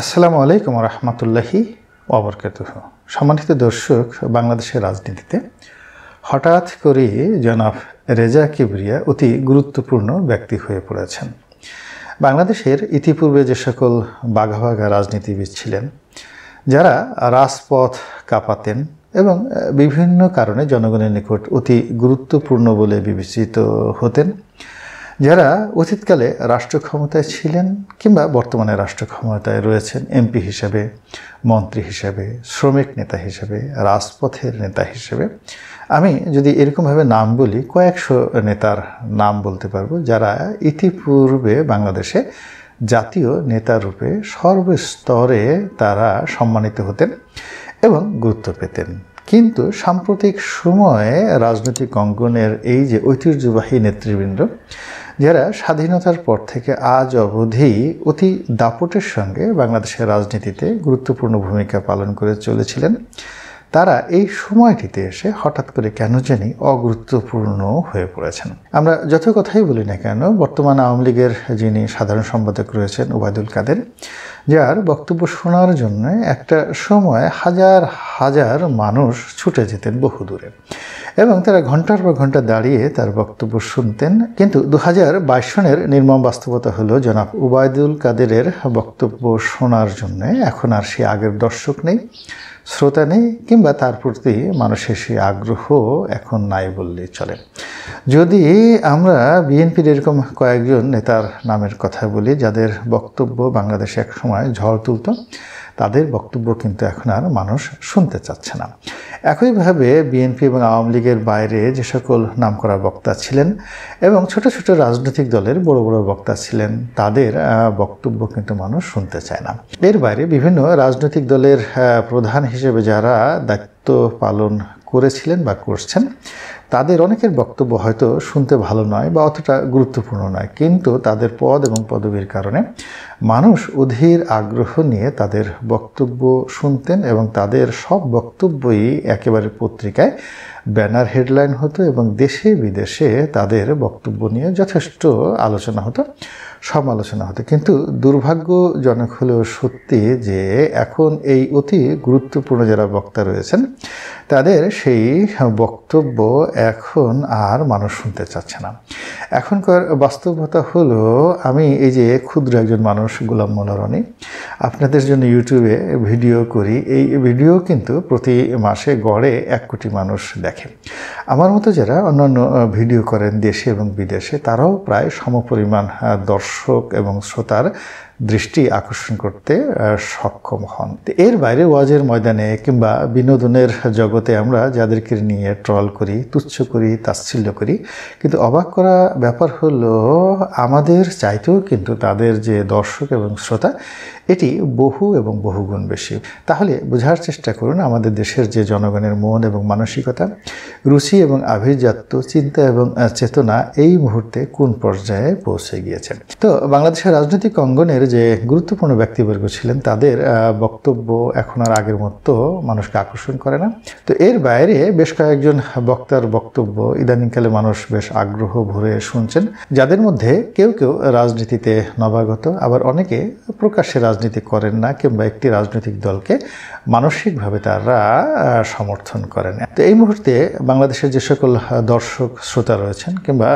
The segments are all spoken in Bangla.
আসসালামু আলাইকুম রহমতুল্লাহি অবরকাত সম্মানিত দর্শক বাংলাদেশের রাজনীতিতে হঠাৎ করে জনাব রেজা কিবরিয়া অতি গুরুত্বপূর্ণ ব্যক্তি হয়ে পড়েছেন বাংলাদেশের ইতিপূর্বে যে সকল বাঘা রাজনীতিবিদ ছিলেন যারা রাজপথ কাঁপাতেন এবং বিভিন্ন কারণে জনগণের নিকট অতি গুরুত্বপূর্ণ বলে বিবেচিত হতেন যারা অতীতকালে রাষ্ট্র ক্ষমতায় ছিলেন কিংবা বর্তমানে রাষ্ট্র ক্ষমতায় রয়েছেন এমপি হিসেবে মন্ত্রী হিসেবে শ্রমিক নেতা হিসেবে রাজপথের নেতা হিসেবে আমি যদি এরকমভাবে নাম বলি কয়েকশো নেতার নাম বলতে পারবো যারা ইতিপূর্বে বাংলাদেশে জাতীয় নেতারূপে সর্বস্তরে তারা সম্মানিত হতেন এবং গুরুত্ব পেতেন কিন্তু সাম্প্রতিক সময়ে রাজনৈতিক অঙ্গনের এই যে ঐতিহ্যবাহী নেতৃবৃন্দ যারা স্বাধীনতার পর থেকে আজ অবধি অতি দাপটের সঙ্গে বাংলাদেশের রাজনীতিতে গুরুত্বপূর্ণ ভূমিকা পালন করে চলেছিলেন তারা এই সময়টিতে এসে হঠাৎ করে কেন জানি অগুরুত্বপূর্ণ হয়ে পড়েছেন আমরা যত কথাই বলি না কেন বর্তমান আওয়ামী লীগের যিনি সাধারণ সম্পাদক রয়েছেন ওবায়দুল কাদের যার বক্তব্য শোনার জন্য একটা সময় হাজার হাজার মানুষ ছুটে যেতেন বহুদূরে এবং তারা ঘন্টার পর ঘন্টা দাঁড়িয়ে তার বক্তব্য শুনতেন কিন্তু দু সনের নির্মম বাস্তবতা হলো জনাব উবায়দুল কাদেরের বক্তব্য শোনার জন্যে এখন আর সে আগের দর্শক নেই শ্রোতা নেই কিংবা তার প্রতি মানুষের সে আগ্রহ এখন নাই বললেই চলে যদি আমরা বিএনপির এরকম কয়েকজন নেতার নামের কথা বলি যাদের বক্তব্য বাংলাদেশে একসময় ঝড় তুলত তাদের বক্তব্য কিন্তু এখন আর মানুষ শুনতে চাচ্ছে না একইভাবে বিএনপি এবং আওয়ামী লীগের বাইরে যে সকল নামকরা বক্তা ছিলেন এবং ছোট ছোট রাজনৈতিক দলের বড় বড় বক্তা ছিলেন তাদের বক্তব্য কিন্তু মানুষ শুনতে চায় না এর বাইরে বিভিন্ন রাজনৈতিক দলের প্রধান হিসেবে যারা দায়িত্ব পালন করেছিলেন বা করছেন তাদের অনেকের বক্তব্য হয়তো শুনতে ভালো নয় বা অতটা গুরুত্বপূর্ণ নয় কিন্তু তাদের পদ এবং পদবীর কারণে মানুষ অধীর আগ্রহ নিয়ে তাদের বক্তব্য শুনতেন এবং তাদের সব বক্তব্যই একেবারে পত্রিকায় ব্যানার হেডলাইন হতো এবং দেশে বিদেশে তাদের বক্তব্য নিয়ে যথেষ্ট আলোচনা হতো সমালোচনা হতো কিন্তু দুর্ভাগ্যজনক হলেও সত্যি যে এখন এই অতি গুরুত্বপূর্ণ যারা বক্তা রয়েছেন তাদের সেই বক্তব্য এখন আর মানুষ শুনতে চাচ্ছে না এখনকার বাস্তবতা হলো আমি এই যে ক্ষুদ্র একজন মানুষ গোলাম মনোরণী আপনাদের জন্য ইউটিউবে ভিডিও করি এই ভিডিও কিন্তু প্রতি মাসে গড়ে এক কোটি মানুষ দেখে আমার মতো যারা অন্যান্য ভিডিও করেন দেশে এবং বিদেশে তারাও প্রায় সমপরিমাণ দর্শক এবং শ্রোতার দৃষ্টি আকর্ষণ করতে সক্ষম হন এর বাইরে ওয়াজের ময়দানে কিংবা বিনোদনের জগতে আমরা যাদেরকে নিয়ে ট্রল করি তুচ্ছ করি তাচ্ছিল্য করি কিন্তু অবাক করা ব্যাপার হলো আমাদের চাইতেও কিন্তু তাদের যে দর্শক এবং শ্রোতা এটি বহু এবং বহুগুণ বেশি তাহলে বোঝার চেষ্টা করুন আমাদের দেশের যে জনগণের মন এবং মানসিকতা রুচি এবং আভিজাত্য চিন্তা এবং চেতনা এই মুহূর্তে কোন পর্যায়ে পৌঁছে গিয়েছে তো বাংলাদেশের রাজনৈতিক অঙ্গনের যে গুরুত্বপূর্ণ ব্যক্তিবর্গ ছিলেন তাদের বক্তব্য এখন আর আগের মতো মানুষকে আকর্ষণ করে না তো এর বাইরে বেশ কয়েকজন বক্তার বক্তব্য ইদানিংকালে মানুষ বেশ আগ্রহ ভরে শুনছেন যাদের মধ্যে কেউ কেউ রাজনীতিতে নবাগত আবার অনেকে প্রকাশ্যে রাজনীতি করেন না কিংবা একটি রাজনৈতিক দলকে মানসিকভাবে তারা সমর্থন করেন তো এই মুহূর্তে বাংলাদেশের যে সকল দর্শক শ্রোতা রয়েছেন কিংবা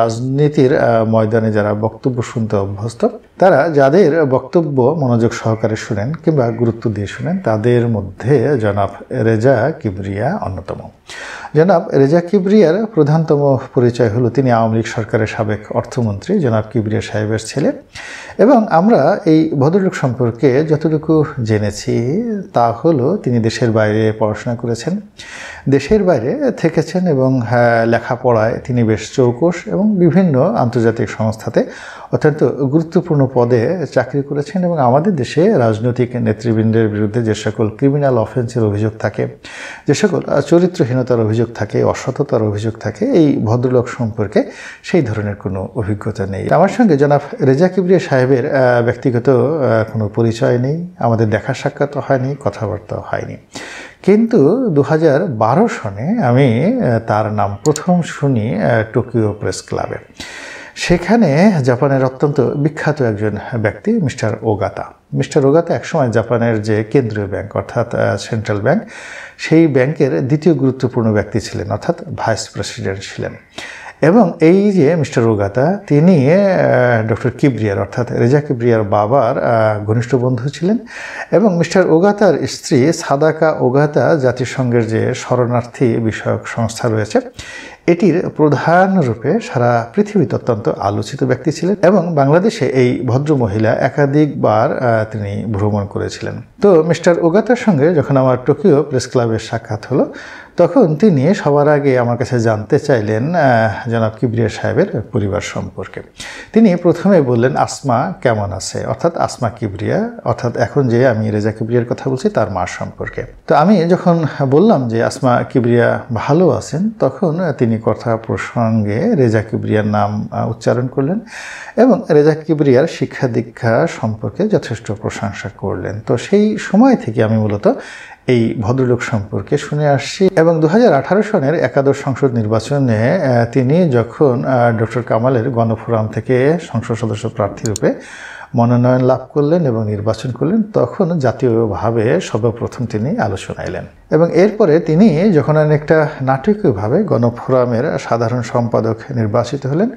রাজনীতির ময়দানে যারা বক্তব্য শুনতে অভ্যস্ত তারা যাদের তাদের বক্তব্য মনোযোগ সহকারে শুনেন কিংবা গুরুত্ব দিয়ে শুনেন তাদের মধ্যে জনাব রেজা কিবরিয়া অন্যতম জনাব রেজা কিবরিয়ার প্রধানতম পরিচয় হলো তিনি আওয়ামী লীগ সরকারের সাবেক অর্থমন্ত্রী জনাব কিবরিয়া সাহেবের ছেলে এবং আমরা এই ভদ্রলোক সম্পর্কে যতটুকু জেনেছি তা হলো তিনি দেশের বাইরে পড়াশোনা করেছেন দেশের বাইরে থেকেছেন এবং হ্যাঁ, লেখাপড়ায় তিনি বেশ চৌকস এবং বিভিন্ন আন্তর্জাতিক সংস্থাতে অত্যন্ত গুরুত্বপূর্ণ পদে চাকরি করেছেন এবং আমাদের দেশে রাজনৈতিক নেতৃবৃন্দের বিরুদ্ধে যে সকল ক্রিমিনাল অফেন্সের অভিযোগ থাকে যে সকল চরিত্রহীন স্বাধীনতার অভিযোগ থাকে অসততার অভিযোগ থাকে এই ভদ্রলোক সম্পর্কে সেই ধরনের কোনো অভিজ্ঞতা নেই আমার সঙ্গে জনাব রেজা কিবরিয়া সাহেবের ব্যক্তিগত কোনো পরিচয় নেই আমাদের দেখা সাক্ষাৎ হয়নি কথাবার্তা হয়নি কিন্তু দু সনে আমি তার নাম প্রথম শুনি টোকিও প্রেস ক্লাবে সেখানে জাপানের অত্যন্ত বিখ্যাত একজন ব্যক্তি মিস্টার ওগাতা মিস্টার ওগাতা একসময় জাপানের যে কেন্দ্রীয় ব্যাংক অর্থাৎ সেন্ট্রাল ব্যাংক সেই ব্যাংকের দ্বিতীয় গুরুত্বপূর্ণ ব্যক্তি ছিলেন অর্থাৎ ভাইস প্রেসিডেন্ট ছিলেন এবং এই যে মিস্টার ওগাতা তিনি ডক্টর কিব্রিয়ার অর্থাৎ রেজা কিবরিয়ার বাবার ঘনিষ্ঠ বন্ধু ছিলেন এবং মিস্টার ওগাতার স্ত্রী সাদাকা ওগাতা জাতিসংঘের যে শরণার্থী বিষয়ক সংস্থা রয়েছে এটির প্রধান রূপে সারা পৃথিবীতে অত্যন্ত আলোচিত ব্যক্তি ছিলেন এবং বাংলাদেশে এই ভদ্র মহিলা একাধিকবার তিনি ভ্রমণ করেছিলেন তো মিস্টার ওগাতার সঙ্গে যখন আমার টোকিও প্রেস ক্লাবের সাক্ষাৎ হলো তখন তিনি সবার আগে আমার কাছে জানতে চাইলেন জনাব কিবরিয়া সাহেবের পরিবার সম্পর্কে তিনি প্রথমে বললেন আসমা কেমন আছে অর্থাৎ আসমা কিবরিয়া অর্থাৎ এখন যে আমি রেজা কিবরিয়ার কথা বলছি তার মা সম্পর্কে তো আমি যখন বললাম যে আসমা কিবরিয়া ভালো আছেন তখন তিনি তিনি কথা প্রসঙ্গে রেজা কিবরিয়ার নাম উচ্চারণ করলেন এবং রেজা কিবরিয়ার শিক্ষা দীক্ষা সম্পর্কে যথেষ্ট প্রশংসা করলেন তো সেই সময় থেকে আমি মূলত এই ভদ্রলোক সম্পর্কে শুনে আসছি এবং দু সনের একাদশ সংসদ নির্বাচনে তিনি যখন ডক্টর কামালের গণফোরাম থেকে সংসদ সদস্য প্রার্থী রূপে মনোনয়ন লাভ করলেন এবং নির্বাচন করলেন তখন জাতীয়ভাবে সর্বপ্রথম তিনি আলোচনা এলেন এবং এরপরে তিনি যখন অনেকটা নাটকীয়ভাবে গণফোরামের সাধারণ সম্পাদক নির্বাচিত হলেন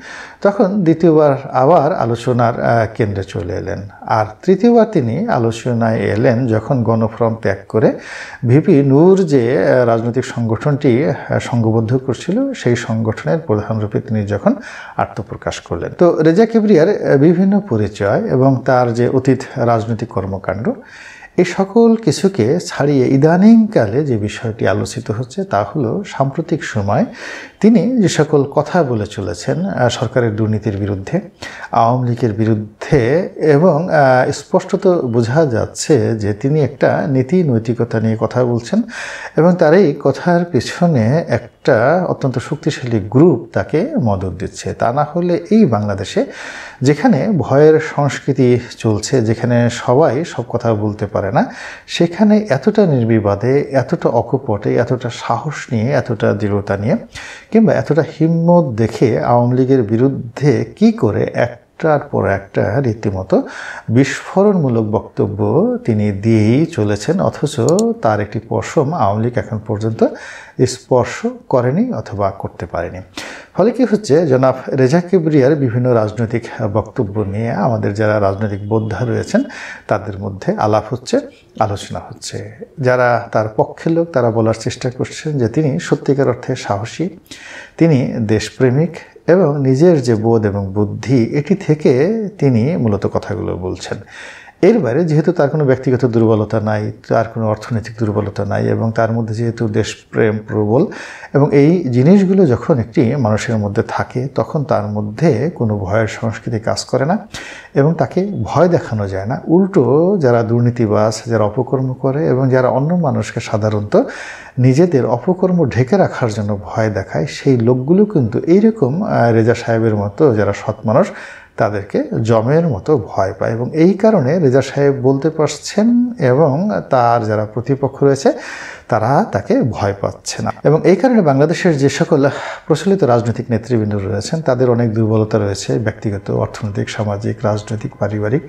তখন দ্বিতীয়বার আবার আলোচনার কেন্দ্রে চলে এলেন আর তৃতীয়বার তিনি আলোচনায় এলেন যখন গণফ্রম ত্যাগ করে ভিপি নূর যে রাজনৈতিক সংগঠনটি সংঘবদ্ধ করছিল সেই সংগঠনের প্রধানরূপে তিনি যখন আত্মপ্রকাশ করলেন তো রেজা কিবরিয়ার বিভিন্ন পরিচয় এবং তার যে অতীত রাজনৈতিক কর্মকাণ্ড এই সকল কিছুকে ছাড়িয়ে ইদানিংকালে যে বিষয়টি আলোচিত হচ্ছে তা হলো সাম্প্রতিক সময় তিনি যে সকল কথা বলে চলেছেন সরকারের দুর্নীতির বিরুদ্ধে আওয়ামী লীগের বিরুদ্ধে অর্থে এবং স্পষ্টত বোঝা যাচ্ছে যে তিনি একটা নীতি নৈতিকতা নিয়ে কথা বলছেন এবং তার এই কথার পেছনে একটা অত্যন্ত শক্তিশালী গ্রুপ তাকে মদত দিচ্ছে তা না হলে এই বাংলাদেশে যেখানে ভয়ের সংস্কৃতি চলছে যেখানে সবাই সব কথা বলতে পারে না সেখানে এতটা নির্বিবাদে এতটা অকপটে এতটা সাহস নিয়ে এতটা দৃঢ়তা নিয়ে কিংবা এতটা হিম্মত দেখে আওয়ামী লীগের বিরুদ্ধে কি করে এক একটার পর একটা রীতিমতো বিস্ফোরণমূলক বক্তব্য তিনি দিয়েই চলেছেন অথচ তার একটি পশম আওয়ামী লীগ এখন পর্যন্ত স্পর্শ করেনি অথবা করতে পারেনি ফলে কি হচ্ছে জনাব রেজা কিবরিয়ার বিভিন্ন রাজনৈতিক বক্তব্য নিয়ে আমাদের যারা রাজনৈতিক বোদ্ধা রয়েছেন তাদের মধ্যে আলাপ হচ্ছে আলোচনা হচ্ছে যারা তার পক্ষের লোক তারা বলার চেষ্টা করছেন যে তিনি সত্যিকার অর্থে সাহসী তিনি দেশপ্রেমিক এবং নিজের যে বোধ এবং বুদ্ধি এটি থেকে তিনি মূলত কথাগুলো বলছেন এর বাইরে যেহেতু তার কোনো ব্যক্তিগত দুর্বলতা নাই তার কোনো অর্থনৈতিক দুর্বলতা নাই এবং তার মধ্যে যেহেতু দেশপ্রেম প্রবল এবং এই জিনিসগুলো যখন একটি মানুষের মধ্যে থাকে তখন তার মধ্যে কোনো ভয়ের সংস্কৃতি কাজ করে না এবং তাকে ভয় দেখানো যায় না উল্টো যারা দুর্নীতিবাস যারা অপকর্ম করে এবং যারা অন্য মানুষকে সাধারণত নিজেদের অপকর্ম ঢেকে রাখার জন্য ভয় দেখায় সেই লোকগুলো কিন্তু এইরকম রেজা সাহেবের মতো যারা সৎ মানুষ তাদেরকে জমের মতো ভয় পায় এবং এই কারণে রেজা সাহেব বলতে পারছেন এবং তার যারা প্রতিপক্ষ রয়েছে তারা তাকে ভয় পাচ্ছে না এবং এই কারণে বাংলাদেশের যে সকল প্রচলিত রাজনৈতিক নেতৃবৃন্দ রয়েছেন তাদের অনেক দুর্বলতা রয়েছে ব্যক্তিগত অর্থনৈতিক সামাজিক রাজনৈতিক পারিবারিক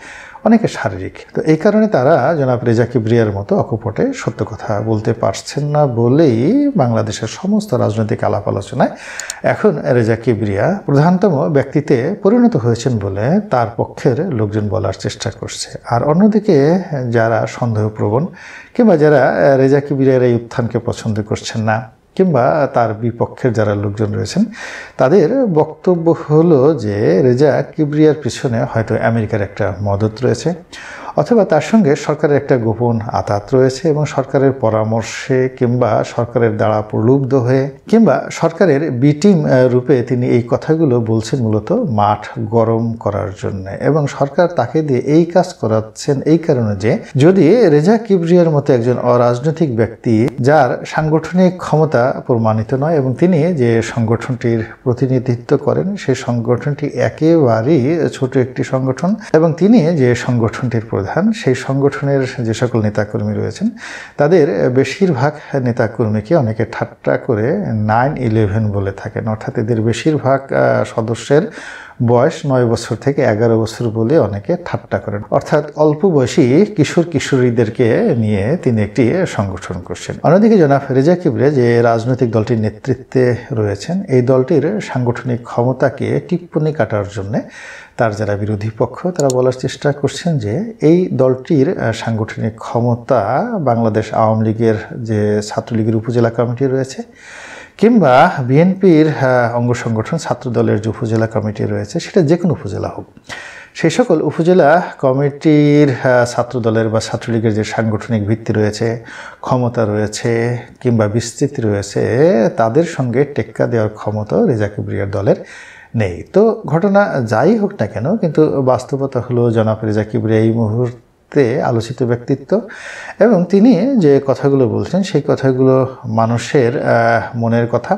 অনেকে শারীরিক তো এই কারণে তারা জনাব রেজা কিবরিয়ার মতো অকপটে সত্য কথা বলতে পারছেন না বলেই বাংলাদেশের সমস্ত রাজনৈতিক আলাপ আলোচনায় এখন রেজা কিবরিয়া প্রধানতম ব্যক্তিতে পরিণত হয়েছেন বলে তার পক্ষের লোকজন বলার চেষ্টা করছে আর অন্যদিকে যারা সন্দেহপ্রবণ কিংবা যারা রেজা কিবিরের এই উত্থানকে পছন্দ করছেন না কিংবা তার বিপক্ষের যারা লোকজন রয়েছেন তাদের বক্তব্য হলো যে রেজা কিবরিয়ার পিছনে হয়তো আমেরিকার একটা মদত রয়েছে অথবা তার সঙ্গে সরকারের একটা গোপন আতাত রয়েছে এবং সরকারের পরামর্শে কিংবা সরকারের দ্বারা প্রলুব্ধ হয়ে কিংবা সরকারের বিটিম রূপে তিনি এই কথাগুলো বলছেন মূলত মাঠ গরম করার জন্য এবং সরকার তাকে দিয়ে এই কাজ করাচ্ছেন এই কারণে যে যদি রেজা কিবরিয়ার মতো একজন অরাজনৈতিক ব্যক্তি যার সাংগঠনিক ক্ষমতা প্রমাণিত নয় এবং তিনি যে সংগঠনটির প্রতিনিধিত্ব করেন সেই সংগঠনটি একেবারেই ছোট একটি সংগঠন এবং তিনি যে সংগঠনটির প্রধান সেই সংগঠনের যে সকল নেতাকর্মী রয়েছেন তাদের বেশিরভাগ নেতাকর্মীকে অনেকে ঠাট্টা করে নাইন ইলেভেন বলে থাকেন অর্থাৎ এদের বেশিরভাগ সদস্যের বয়স নয় বছর থেকে এগারো বছর বলে অনেকে ঠাট্টা করেন অর্থাৎ অল্প বয়সী কিশোর কিশোরীদেরকে নিয়ে তিনি একটি সংগঠন করছেন অন্যদিকে জনাব রেজা কিবরে যে রাজনৈতিক দলটির নেতৃত্বে রয়েছেন এই দলটির সাংগঠনিক ক্ষমতাকে টিপ্পনি কাটার জন্যে তার যারা বিরোধী পক্ষ তারা বলার চেষ্টা করছেন যে এই দলটির সাংগঠনিক ক্ষমতা বাংলাদেশ আওয়ামী লীগের যে ছাত্রলীগের উপজেলা কমিটি রয়েছে কিংবা বিএনপির অঙ্গ সংগঠন ছাত্রদলের যে উপজেলা কমিটি রয়েছে সেটা যে কোনো উপজেলা হোক সেই সকল উপজেলা কমিটির ছাত্রদলের বা ছাত্রলীগের যে সাংগঠনিক ভিত্তি রয়েছে ক্ষমতা রয়েছে কিংবা বিস্তৃতি রয়েছে তাদের সঙ্গে টেক্কা দেওয়ার ক্ষমতা রেজা কিবরিয়ার দলের নেই তো ঘটনা যাই হোক না কেন কিন্তু বাস্তবতা হলো জনাব রেজা কিবরিয়া এই মুহূর্তে তে আলোচিত ব্যক্তিত্ব এবং তিনি যে কথাগুলো বলছেন সেই কথাগুলো মানুষের মনের কথা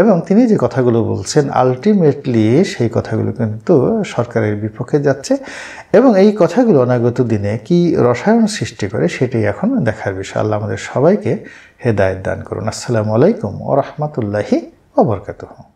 এবং তিনি যে কথাগুলো বলছেন আলটিমেটলি সেই কথাগুলো কিন্তু সরকারের বিপক্ষে যাচ্ছে এবং এই কথাগুলো অনাগত দিনে কি রসায়ন সৃষ্টি করে সেটাই এখন দেখার বিষয় আল্লাহ আমাদের সবাইকে হেদায়ত দান করুন আসসালামু আলাইকুম ও রহমতুল্লাহি ওবরকাতহ